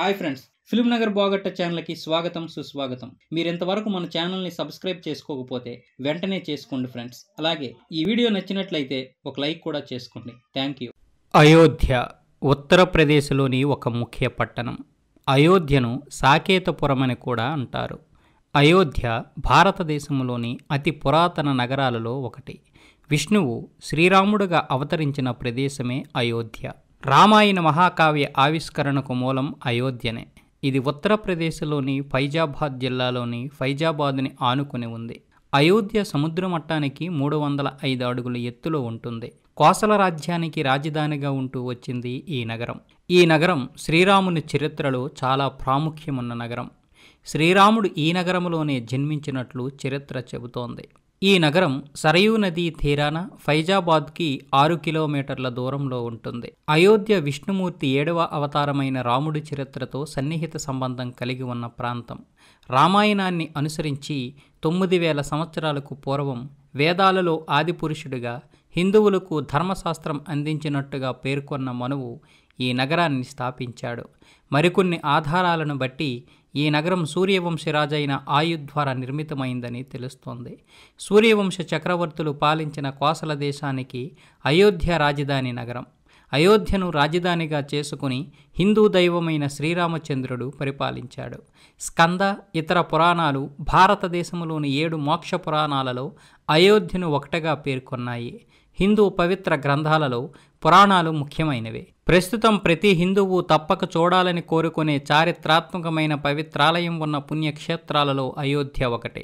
hi friends Film Nagar బాగట్ట ఛానల్కి స్వాగతం సుస్వాగతం మీరు ఇంతవరకు మన ఛానల్ని సబ్స్క్రైబ్ చేసుకోకపోతే వెంటనే చేసుకోండి ఫ్రెండ్స్ అలాగే ఈ వీడియో నచ్చినట్లయితే ఒక లైక్ కూడా చేసుకోండి థ్యాంక్ యూ అయోధ్య ఉత్తరప్రదేశ్లోని ఒక ముఖ్య పట్టణం అయోధ్యను సాకేతపురం అని కూడా అంటారు అయోధ్య భారతదేశంలోని అతి పురాతన నగరాలలో ఒకటి విష్ణువు శ్రీరాముడుగా అవతరించిన ప్రదేశమే అయోధ్య రామాయణ మహాకావ్య ఆవిష్కరణకు మూలం అయోధ్యనే ఇది ఉత్తరప్రదేశ్లోని ఫైజాబాద్ జిల్లాలోని ఫైజాబాద్ని ఆనుకుని ఉంది అయోధ్య సముద్ర మట్టానికి మూడు వందల ఐదు అడుగుల ఎత్తులో ఉంటుంది కోసల రాజ్యానికి రాజధానిగా ఉంటూ వచ్చింది ఈ నగరం ఈ నగరం శ్రీరాముని చరిత్రలో చాలా ప్రాముఖ్యమున్న నగరం శ్రీరాముడు ఈ నగరంలోనే జన్మించినట్లు చరిత్ర చెబుతోంది ఈ నగరం సరయూ నదీ తీరాన ఫైజాబాద్కి ఆరు కిలోమీటర్ల దూరంలో ఉంటుంది అయోధ్య విష్ణుమూర్తి ఏడవ అవతారమైన రాముడి చరిత్రతో సన్నిహిత సంబంధం కలిగి ఉన్న ప్రాంతం రామాయణాన్ని అనుసరించి తొమ్మిది వేల సంవత్సరాలకు పూర్వం వేదాలలో ఆదిపురుషుడిగా హిందువులకు ధర్మశాస్త్రం అందించినట్టుగా పేర్కొన్న మనువు ఈ నగరాన్ని స్థాపించాడు మరికొన్ని ఆధారాలను బట్టి ఈ నగరం సూర్యవంశ రాజైన ఆయుధ్ ద్వారా నిర్మితమైందని తెలుస్తోంది సూర్యవంశ చక్రవర్తులు పాలించిన కోసల దేశానికి అయోధ్య రాజధాని నగరం అయోధ్యను రాజధానిగా చేసుకుని హిందూ దైవమైన శ్రీరామచంద్రుడు పరిపాలించాడు స్కంద ఇతర పురాణాలు భారతదేశంలోని ఏడు మోక్ష పురాణాలలో అయోధ్యను ఒకటగా పేర్కొన్నాయి హిందూ పవిత్ర గ్రంథాలలో పురాణాలు ముఖ్యమైనవి ప్రస్తుతం ప్రతి హిందువు తప్పక చూడాలని కోరుకునే చారిత్రాత్మకమైన పవిత్రాలయం ఉన్న పుణ్యక్షేత్రాలలో అయోధ్య ఒకటి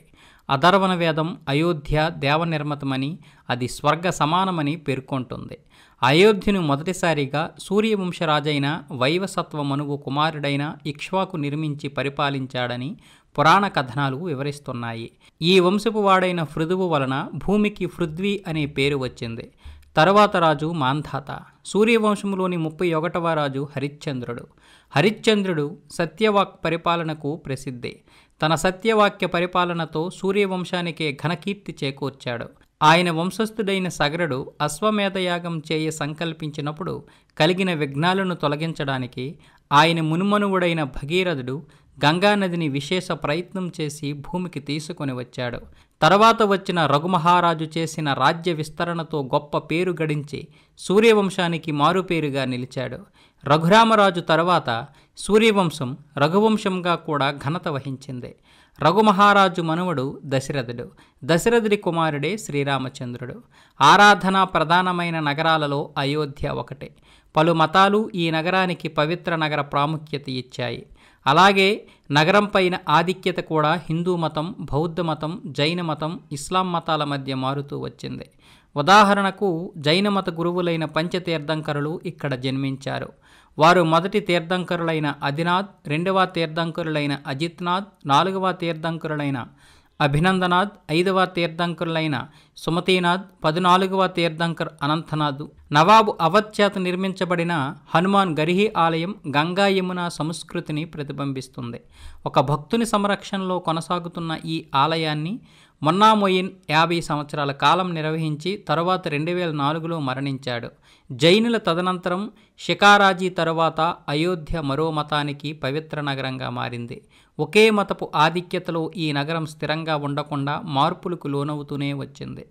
అధర్వణ వేదం అయోధ్య దేవనిర్మతమని అది స్వర్గ సమానమని పేర్కొంటుంది అయోధ్యను మొదటిసారిగా సూర్యవంశరాజైన వైవసత్వ మనువు కుమారుడైన ఇక్ష్వాకు నిర్మించి పరిపాలించాడని పురాణ కథనాలు వివరిస్తున్నాయి ఈ వంశపు వాడైన వలన భూమికి పృథ్వీ అనే పేరు వచ్చింది తర్వాత రాజు మాంధాత సూర్యవంశంలోని ముప్పై ఒకటవ రాజు హరిశ్చంద్రుడు హరిశ్చంద్రుడు సత్యవాక్ పరిపాలనకు ప్రసిద్ధి తన సత్యవాక్య పరిపాలనతో సూర్యవంశానికే ఘనకీర్తి చేకూర్చాడు ఆయన వంశస్థుడైన సగరుడు అశ్వమేధయాగం చేయ సంకల్పించినప్పుడు కలిగిన విఘ్నాలను తొలగించడానికి ఆయన మునుమనువుడైన భగీరథుడు గంగానదిని విశేష ప్రయత్నం చేసి భూమికి తీసుకొని వచ్చాడు తర్వాత వచ్చిన రఘుమహారాజు చేసిన రాజ్య విస్తరణతో గొప్ప పేరు గడించి సూర్యవంశానికి మారుపేరుగా నిలిచాడు రఘురామరాజు తర్వాత సూర్యవంశం రఘువంశంగా కూడా ఘనత వహించింది రఘుమహారాజు మనువడు దశరథుడు దశరథుడి కుమారుడే శ్రీరామచంద్రుడు ఆరాధనా ప్రధానమైన నగరాలలో అయోధ్య ఒకటే పలు మతాలు ఈ నగరానికి పవిత్ర నగర ప్రాముఖ్యత ఇచ్చాయి అలాగే నగరం పైన ఆధిక్యత కూడా హిందూ మతం బౌద్ధ మతం జైన మతం ఇస్లాం మతాల మధ్య మారుతూ వచ్చింది ఉదాహరణకు జైన మత గురువులైన పంచతీర్థంకరులు ఇక్కడ జన్మించారు వారు మొదటి తీర్థంకరులైన అదినాథ్ రెండవ తీర్థంకరులైన అజిత్నాథ్ నాలుగవ తీర్థంకరులైన అభినందనాథ్ ఐదవ తీర్థంకరులైన సుమతీనాథ్ పద్నాలుగవ తీర్థంకర్ అనంతనాథ్ నవాబు అవధ్ చేత నిర్మించబడిన హనుమాన్ గరిహి ఆలయం గంగా యమున సంస్కృతిని ప్రతిబింబిస్తుంది ఒక భక్తుని సంరక్షణలో కొనసాగుతున్న ఈ ఆలయాన్ని మొన్నా మొయిన్ యాభై సంవత్సరాల కాలం నిర్వహించి తరువాత రెండు వేల నాలుగులో మరణించాడు జైనుల తదనంతరం షికారాజీ తరువాత అయోధ్య మరో మతానికి పవిత్ర నగరంగా మారింది ఒకే మతపు ఆధిక్యతలో ఈ నగరం స్థిరంగా ఉండకుండా మార్పులకు లోనవుతూనే వచ్చింది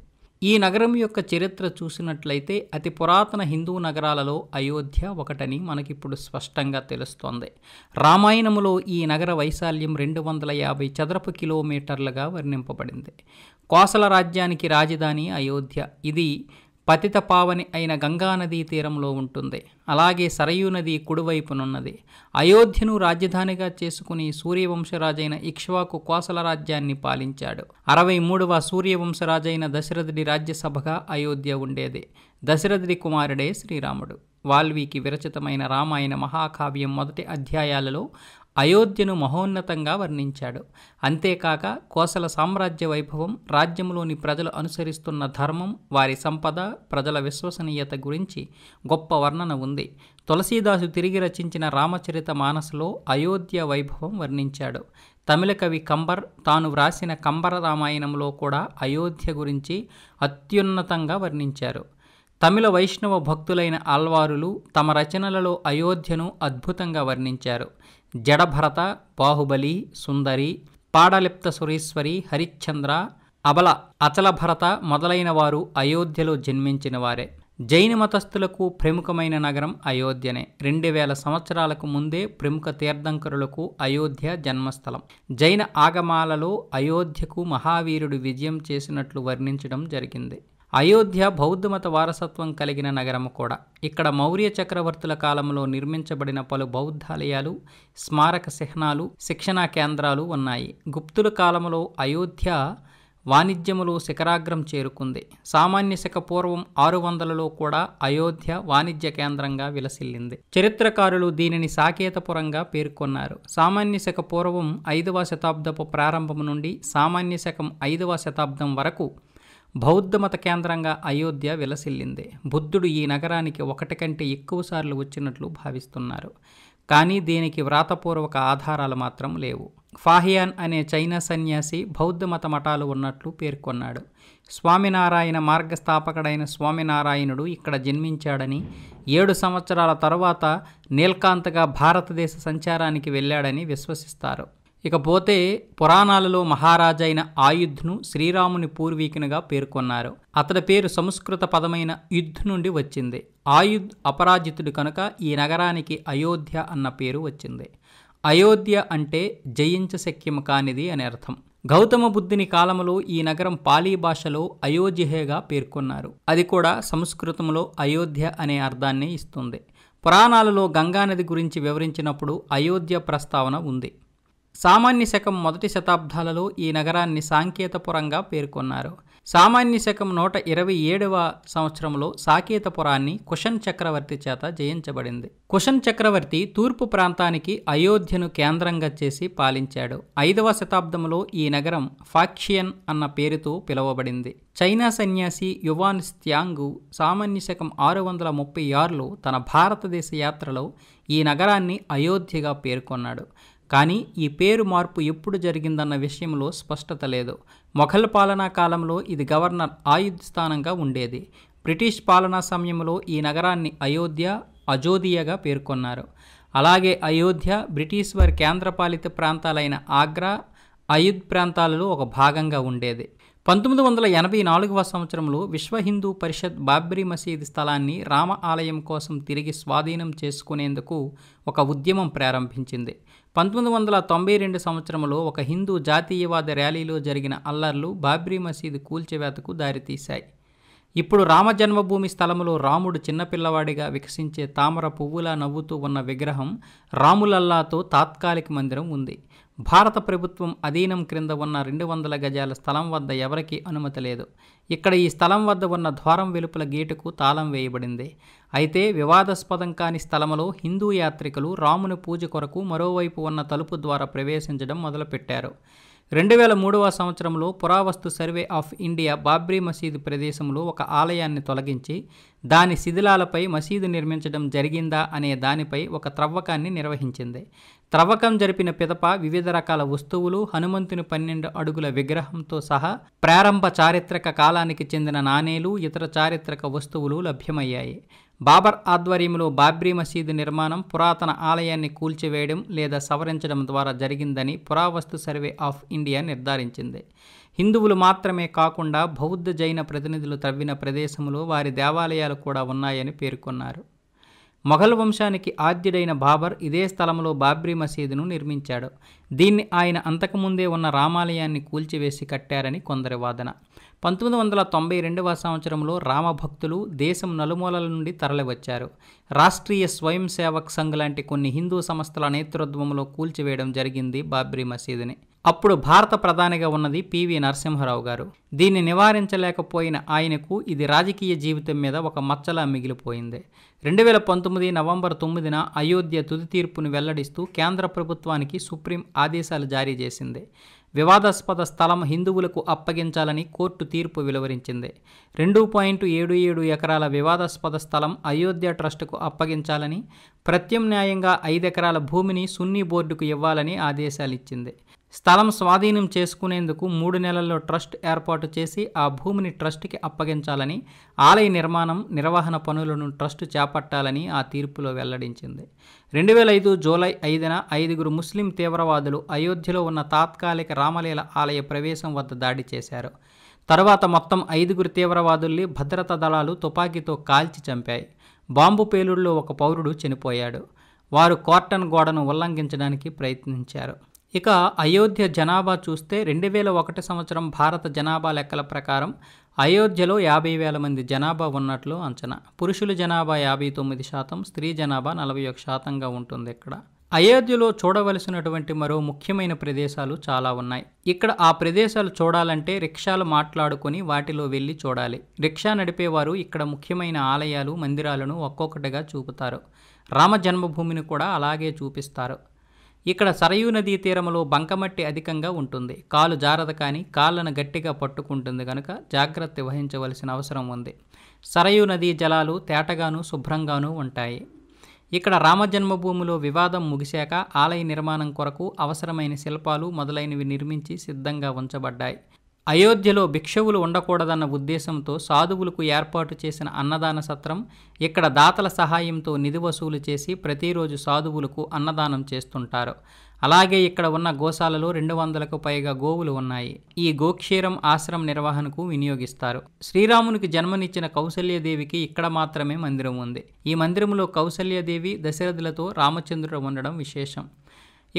ఈ నగరం యొక్క చరిత్ర చూసినట్లయితే అతి పురాతన హిందూ నగరాలలో అయోధ్య ఒకటని మనకిప్పుడు స్పష్టంగా తెలుస్తోంది రామాయణములో ఈ నగర వైశాల్యం రెండు వందల యాభై చదరపు కిలోమీటర్లుగా వర్ణింపబడింది కోసల రాజ్యానికి రాజధాని అయోధ్య ఇది పతిత పావని అయిన గంగానదీ తీరంలో ఉంటుంది అలాగే సరయూ నది కుడివైపునున్నది అయోధ్యను రాజధానిగా చేసుకుని సూర్యవంశరాజైన ఇక్ష్వాకు కోసల రాజ్యాన్ని పాలించాడు అరవై మూడవ సూర్యవంశరాజైన దశరథుడి రాజ్యసభగా అయోధ్య ఉండేది దశరథుడి కుమారుడే శ్రీరాముడు వాల్మీకి విరచితమైన రామాయణ మహాకావ్యం మొదటి అధ్యాయాలలో అయోధ్యను మహోన్నతంగా వర్ణించాడు అంతేకాక కోసల సామ్రాజ్య వైభవం రాజ్యంలోని ప్రజలు అనుసరిస్తున్న ధర్మం వారి సంపద ప్రజల విశ్వసనీయత గురించి గొప్ప వర్ణన ఉంది తులసీదాసు తిరిగి రచించిన రామచరిత మానసులో అయోధ్య వైభవం వర్ణించాడు తమిళ కవి కంబర్ తాను వ్రాసిన కంబర రామాయణంలో కూడా అయోధ్య గురించి అత్యున్నతంగా వర్ణించారు తమిళ వైష్ణవ భక్తులైన ఆల్వారులు తమ రచనలలో అయోధ్యను అద్భుతంగా వర్ణించారు జడభరత బాహుబలి సుందరి పాడలిప్త సురీశ్వరి హరిశ్చంద్ర అబల అచల భరత మొదలైన వారు అయోధ్యలో జన్మించిన వారే జైన మతస్థులకు ప్రముఖమైన నగరం అయోధ్యనే రెండు వేల సంవత్సరాలకు ముందే ప్రముఖ తీర్థంకరులకు అయోధ్య జన్మస్థలం జైన ఆగమాలలో అయోధ్యకు మహావీరుడు విజయం చేసినట్లు వర్ణించడం జరిగింది అయోధ్య బౌద్ధమత వారసత్వం కలిగిన నగరము కూడా ఇక్కడ మౌర్య చక్రవర్తుల కాలంలో నిర్మించబడిన పలు బౌద్ధాలయాలు స్మారక చిహ్నాలు శిక్షణా కేంద్రాలు ఉన్నాయి గుప్తుల కాలంలో అయోధ్య వాణిజ్యములో శిఖరాగ్రం చేరుకుంది సామాన్య శిఖ పూర్వం ఆరు వందలలో కూడా అయోధ్య వాణిజ్య కేంద్రంగా విలసిల్లింది చరిత్రకారులు దీనిని సాకేతపురంగా పేర్కొన్నారు సామాన్య శిఖ పూర్వం ఐదవ శతాబ్దపు ప్రారంభం నుండి సామాన్య శకం ఐదవ శతాబ్దం వరకు బౌద్ధమత కేంద్రంగా అయోధ్య విలసిల్లింది బుద్ధుడు ఈ నగరానికి ఒకటి కంటే ఎక్కువసార్లు వచ్చినట్లు భావిస్తున్నారు కానీ దీనికి వ్రాతపూర్వక ఆధారాలు మాత్రం లేవు ఫాహియాన్ అనే చైనా సన్యాసి బౌద్ధమత మఠాలు ఉన్నట్లు పేర్కొన్నాడు స్వామినారాయణ మార్గస్థాపకుడైన స్వామినారాయణుడు ఇక్కడ జన్మించాడని ఏడు సంవత్సరాల తరువాత నీల్కాంత్గా భారతదేశ సంచారానికి వెళ్ళాడని విశ్వసిస్తారు ఇకపోతే పురాణాలలో మహారాజైన ఆయుధ్ను శ్రీరాముని పూర్వీకునిగా పేర్కొన్నారు అతడి పేరు సంస్కృత పదమైన యుద్ధ్ నుండి వచ్చింది ఆయుధ్ అపరాజితుడు కనుక ఈ నగరానికి అయోధ్య అన్న పేరు వచ్చింది అయోధ్య అంటే జయించశక్యం కానిది అని అర్థం గౌతమ బుద్ధుని కాలంలో ఈ నగరం పాలీ భాషలో అయోధ్యగా పేర్కొన్నారు అది కూడా సంస్కృతంలో అయోధ్య అనే అర్థాన్ని ఇస్తుంది పురాణాలలో గంగానది గురించి వివరించినప్పుడు అయోధ్య ప్రస్తావన ఉంది సామాన్య శకం మొదటి శతాబ్దాలలో ఈ నగరాన్ని సాంకేతపురంగా పేర్కొన్నారు సామాన్య శకం నూట ఇరవై ఏడవ సంవత్సరంలో సాకేతపురాన్ని కుషన్ చక్రవర్తి చేత జయించబడింది కుషన్ చక్రవర్తి తూర్పు ప్రాంతానికి అయోధ్యను కేంద్రంగా చేసి పాలించాడు ఐదవ శతాబ్దంలో ఈ నగరం ఫాక్షియన్ అన్న పేరుతో పిలువబడింది చైనా సన్యాసి యువాన్ స్త్యాంగు సామాన్య శకం ఆరు వందల ముప్పై ఆరులో తన భారతదేశ యాత్రలో ఈ నగరాన్ని అయోధ్యగా పేర్కొన్నాడు కానీ ఈ పేరు మార్పు ఎప్పుడు జరిగిందన్న విషయంలో స్పష్టత లేదు మొఘల్ పాలనా కాలంలో ఇది గవర్నర్ ఆయుధ్ స్థానంగా ఉండేది బ్రిటిష్ పాలనా సమయంలో ఈ నగరాన్ని అయోధ్య అజోధియగా పేర్కొన్నారు అలాగే అయోధ్య బ్రిటిష్ వారి కేంద్రపాలిత ప్రాంతాలైన ఆగ్రా అయుధ్ ప్రాంతాలలో ఒక భాగంగా ఉండేది పంతొమ్మిది వందల ఎనభై నాలుగవ సంవత్సరంలో విశ్వ హిందూ పరిషత్ బాబ్రీ మసీద్ స్థలాన్ని రామ ఆలయం కోసం తిరిగి స్వాధీనం చేసుకునేందుకు ఒక ఉద్యమం ప్రారంభించింది పంతొమ్మిది వందల తొంభై రెండు సంవత్సరంలో ఒక హిందూ జాతీయవాద ర్యాలీలో జరిగిన అల్లర్లు బాబ్రీ మసీదు కూల్చివేతకు దారితీశాయి ఇప్పుడు రామ జన్మభూమి స్థలంలో రాముడు చిన్నపిల్లవాడిగా వికసించే తామర పువ్వులా నవ్వుతూ ఉన్న విగ్రహం రాములల్లాతో తాత్కాలిక మందిరం ఉంది భారత ప్రభుత్వం అధీనం క్రింద ఉన్న రెండు వందల గజాల స్థలం వద్ద ఎవరికీ అనుమతి లేదు ఇక్కడ ఈ స్థలం వద్ద ఉన్న ద్వారం వెలుపల గేటుకు తాళం వేయబడింది అయితే వివాదాస్పదం కాని స్థలంలో హిందూ యాత్రికులు రాముని పూజ కొరకు మరోవైపు ఉన్న తలుపు ద్వారా ప్రవేశించడం మొదలుపెట్టారు రెండు వేల మూడవ సంవత్సరంలో పురావస్తు సర్వే ఆఫ్ ఇండియా బాబ్రీ మసీదు ప్రదేశంలో ఒక ఆలయాన్ని తొలగించి దాని శిథిలాలపై మసీదు నిర్మించడం జరిగిందా అనే దానిపై ఒక త్రవ్వకాన్ని నిర్వహించింది త్రవ్వకం జరిపిన పిదప వివిధ రకాల వస్తువులు హనుమంతుని పన్నెండు అడుగుల విగ్రహంతో సహా ప్రారంభ చారిత్రక కాలానికి చెందిన నాణేలు ఇతర చారిత్రక వస్తువులు లభ్యమయ్యాయి బాబర్ ఆధ్వర్యంలో బాబ్రీ మసీదు నిర్మాణం పురాతన ఆలయాన్ని కూల్చివేయడం లేదా సవరించడం ద్వారా జరిగిందని పురావస్తు సర్వే ఆఫ్ ఇండియా నిర్ధారించింది హిందువులు మాత్రమే కాకుండా బౌద్ధ జైన ప్రతినిధులు తవ్విన ప్రదేశంలో వారి దేవాలయాలు కూడా ఉన్నాయని పేర్కొన్నారు మొఘల్ వంశానికి ఆద్యుడైన బాబర్ ఇదే స్థలంలో బాబ్రీ మసీదును నిర్మించాడు దీన్ని ఆయన అంతకుముందే ఉన్న రామాలయాన్ని కూల్చివేసి కట్టారని కొందరి వాదన పంతొమ్మిది వందల తొంభై రెండవ సంవత్సరంలో రామభక్తులు దేశం నలుమూలల నుండి తరలివచ్చారు రాష్ట్రీయ స్వయం సేవక్ సంఘ్ లాంటి కొన్ని హిందూ సంస్థల నేతృత్వంలో కూల్చివేయడం జరిగింది బాబ్రీ మసీదుని అప్పుడు భారత ప్రధానిగా ఉన్నది పివి నరసింహారావు గారు దీన్ని నివారించలేకపోయిన ఆయనకు ఇది రాజకీయ జీవితం మీద ఒక మచ్చలా మిగిలిపోయింది రెండు వేల పంతొమ్మిది నవంబర్ తొమ్మిదిన అయోధ్య తుది తీర్పును వెల్లడిస్తూ కేంద్ర ప్రభుత్వానికి సుప్రీం ఆదేశాలు జారీ చేసింది వివాదాస్పద స్థలం హిందువులకు అప్పగించాలని కోర్టు తీర్పు వెలువరించింది రెండు పాయింట్ ఏడు ఏడు ఎకరాల వివాదాస్పద స్థలం అయోధ్య ట్రస్టుకు అప్పగించాలని ప్రత్యామ్నాయంగా ఐదెకరాల భూమిని సున్నీ బోర్డుకు ఇవ్వాలని ఆదేశాలిచ్చింది స్థలం స్వాధీనం చేసుకునేందుకు మూడు నెలల్లో ట్రస్ట్ ఏర్పాటు చేసి ఆ భూమిని ట్రస్ట్కి అప్పగించాలని ఆలయ నిర్మాణం నిర్వహణ పనులను ట్రస్ట్ చేపట్టాలని ఆ తీర్పులో వెల్లడించింది రెండు వేల ఐదు జూలై ఐదున ఐదుగురు ముస్లిం తీవ్రవాదులు అయోధ్యలో ఉన్న తాత్కాలిక రామలీల ఆలయ ప్రవేశం వద్ద దాడి చేశారు తర్వాత మొత్తం ఐదుగురు తీవ్రవాదుల్ని భద్రతా దళాలు తుపాకీతో కాల్చి చంపాయి బాంబు పేలుడులో ఒక పౌరుడు చనిపోయాడు వారు కార్టన్ గోడను ఉల్లంఘించడానికి ప్రయత్నించారు ఇక అయోధ్య జనాభా చూస్తే రెండు వేల ఒకటి సంవత్సరం భారత జనాభా లెక్కల ప్రకారం అయోధ్యలో యాభై వేల మంది జనాభా ఉన్నట్లు అంచనా పురుషుల జనాభా యాభై తొమ్మిది శాతం స్త్రీ జనాభా నలభై ఒక శాతంగా ఉంటుంది ఇక్కడ అయోధ్యలో చూడవలసినటువంటి మరో ముఖ్యమైన ప్రదేశాలు చాలా ఉన్నాయి ఇక్కడ ఆ ప్రదేశాలు చూడాలంటే రిక్షాలు మాట్లాడుకొని వాటిలో వెళ్ళి చూడాలి రిక్షా నడిపేవారు ఇక్కడ ముఖ్యమైన ఆలయాలు మందిరాలను ఒక్కొక్కటిగా చూపుతారు రామ జన్మభూమిని కూడా అలాగే చూపిస్తారు ఇక్కడ సరయూ నదీ తీరంలో బంకమట్టి అధికంగా ఉంటుంది కాలు జారద కానీ కాళ్ళను గట్టిగా పట్టుకుంటుంది కనుక జాగ్రత్త వహించవలసిన అవసరం ఉంది సరయూ నదీ జలాలు తేటగాను శుభ్రంగానూ ఉంటాయి ఇక్కడ రామజన్మభూమిలో వివాదం ముగిశాక ఆలయ నిర్మాణం కొరకు అవసరమైన శిల్పాలు మొదలైనవి నిర్మించి సిద్ధంగా ఉంచబడ్డాయి అయోధ్యలో భిక్షువులు ఉండకూడదన్న ఉద్దేశంతో సాధువులకు ఏర్పాటు చేసిన అన్నదాన సత్రం ఇక్కడ దాతల సహాయంతో నిధి వసూలు చేసి ప్రతిరోజు సాధువులకు అన్నదానం చేస్తుంటారు అలాగే ఇక్కడ ఉన్న గోశాలలో రెండు వందలకు పైగా గోవులు ఉన్నాయి ఈ గోక్షీరం ఆశ్రమ నిర్వహణకు వినియోగిస్తారు శ్రీరామునికి జన్మనిచ్చిన కౌసల్యదేవికి ఇక్కడ మాత్రమే మందిరం ఉంది ఈ మందిరంలో కౌశల్యదేవి దశరథులతో రామచంద్రుడు ఉండడం విశేషం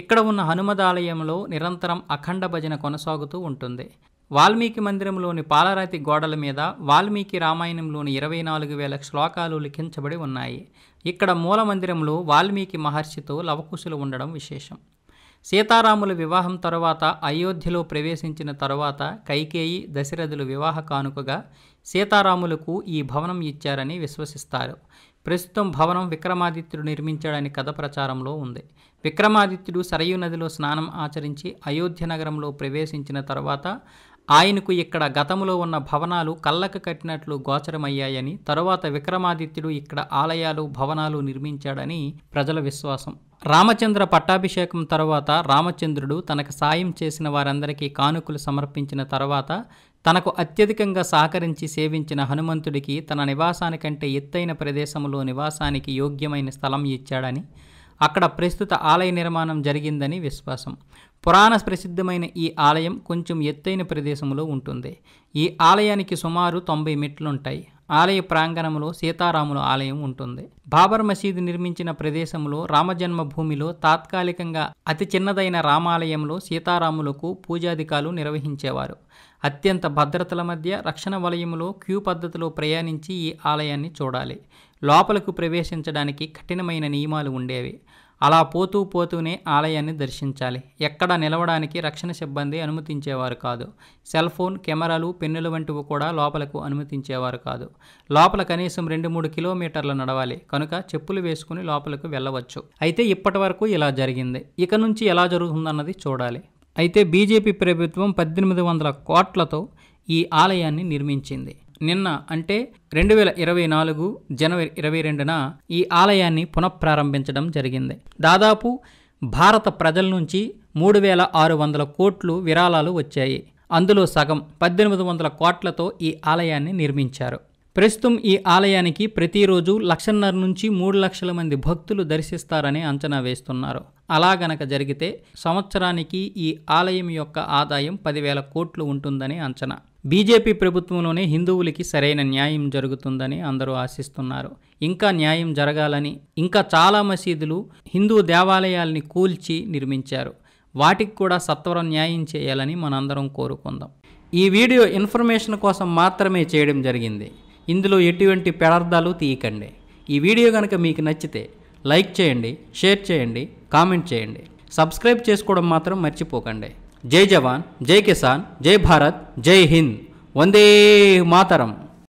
ఇక్కడ ఉన్న హనుమదాలయంలో నిరంతరం అఖండ భజన కొనసాగుతూ ఉంటుంది వాల్మీకి మందిరంలోని పాలరాతి గోడల మీద వాల్మీకి రామాయణంలోని ఇరవై నాలుగు వేల శ్లోకాలు లిఖించబడి ఉన్నాయి ఇక్కడ మూల మందిరంలో వాల్మీకి మహర్షితో లవకుశులు ఉండడం విశేషం సీతారాముల వివాహం తరువాత అయోధ్యలో ప్రవేశించిన తరువాత కైకేయి దశరథులు వివాహ కానుకగా సీతారాములకు ఈ భవనం ఇచ్చారని విశ్వసిస్తారు ప్రస్తుతం భవనం విక్రమాదిత్యుడు నిర్మించాడని కథ ప్రచారంలో ఉంది విక్రమాదిత్యుడు సరయూ నదిలో స్నానం ఆచరించి అయోధ్య నగరంలో ప్రవేశించిన తర్వాత ఆయనకు ఇక్కడ గతంలో ఉన్న భవనాలు కళ్ళకు కట్టినట్లు గోచరమయ్యాయని తరువాత విక్రమాదిత్యుడు ఇక్కడ ఆలయాలు భవనాలు నిర్మించాడని ప్రజల విశ్వాసం రామచంద్ర పట్టాభిషేకం తర్వాత రామచంద్రుడు తనకు సాయం చేసిన వారందరికీ కానుకలు సమర్పించిన తర్వాత తనకు అత్యధికంగా సహకరించి సేవించిన హనుమంతుడికి తన నివాసానికంటే ఎత్తైన ప్రదేశంలో నివాసానికి యోగ్యమైన స్థలం ఇచ్చాడని అక్కడ ప్రస్తుత ఆలయ నిర్మాణం జరిగిందని విశ్వాసం పురాణ ప్రసిద్ధమైన ఈ ఆలయం కొంచెం ఎత్తైన ప్రదేశంలో ఉంటుంది ఈ ఆలయానికి సుమారు తొంభై మెట్లుంటాయి ఆలయ ప్రాంగణంలో సీతారాముల ఆలయం ఉంటుంది బాబర్ మసీదు నిర్మించిన ప్రదేశంలో రామజన్మభూమిలో తాత్కాలికంగా అతి చిన్నదైన రామాలయంలో సీతారాములకు పూజాధికాలు నిర్వహించేవారు అత్యంత భద్రతల మధ్య రక్షణ వలయంలో క్యూ పద్ధతిలో ప్రయాణించి ఈ ఆలయాన్ని చూడాలి లోపలకు ప్రవేశించడానికి కఠినమైన నియమాలు ఉండేవి అలా పోతూ పోతూనే ఆలయాన్ని దర్శించాలి ఎక్కడ నిలవడానికి రక్షణ సిబ్బంది అనుమతించేవారు కాదు సెల్ ఫోన్ కెమెరాలు పెన్నులు వంటివి కూడా లోపలకు అనుమతించేవారు కాదు లోపల కనీసం రెండు మూడు కిలోమీటర్లు నడవాలి కనుక చెప్పులు వేసుకుని లోపలకు వెళ్ళవచ్చు అయితే ఇప్పటి వరకు ఇలా జరిగింది ఇక నుంచి ఎలా జరుగుతుందన్నది చూడాలి అయితే బీజేపీ ప్రభుత్వం పద్దెనిమిది వందల కోట్లతో ఈ ఆలయాన్ని నిర్మించింది నిన్న అంటే రెండు వేల ఇరవై నాలుగు జనవరి ఇరవై రెండున ఈ ఆలయాన్ని పునఃప్రారంభించడం జరిగింది దాదాపు భారత ప్రజల నుంచి మూడు వేల ఆరు వందల కోట్లు విరాళాలు వచ్చాయి అందులో సగం పద్దెనిమిది వందల కోట్లతో ఈ ఆలయాన్ని నిర్మించారు ప్రస్తుతం ఈ ఆలయానికి ప్రతిరోజు లక్షన్నర నుంచి మూడు లక్షల మంది భక్తులు దర్శిస్తారని అంచనా వేస్తున్నారు అలా గనక జరిగితే సంవత్సరానికి ఈ ఆలయం యొక్క ఆదాయం పదివేల కోట్లు ఉంటుందని అంచనా బీజేపీ ప్రభుత్వంలోనే హిందువులకి సరైన న్యాయం జరుగుతుందని అందరూ ఆశిస్తున్నారు ఇంకా న్యాయం జరగాలని ఇంకా చాలా మసీదులు హిందూ దేవాలయాల్ని కూల్చి నిర్మించారు వాటికి కూడా సత్వరం న్యాయం చేయాలని మనందరం కోరుకుందాం ఈ వీడియో ఇన్ఫర్మేషన్ కోసం మాత్రమే చేయడం జరిగింది ఇందులో ఎటువంటి పదార్థాలు తీయకండి ఈ వీడియో కనుక మీకు నచ్చితే లైక్ చేయండి షేర్ చేయండి కామెంట్ చేయండి సబ్స్క్రైబ్ చేసుకోవడం మాత్రం మర్చిపోకండి జై జవాన్ జై కిసాన్ జై భారత్ జై హింద్ వందే మాతరం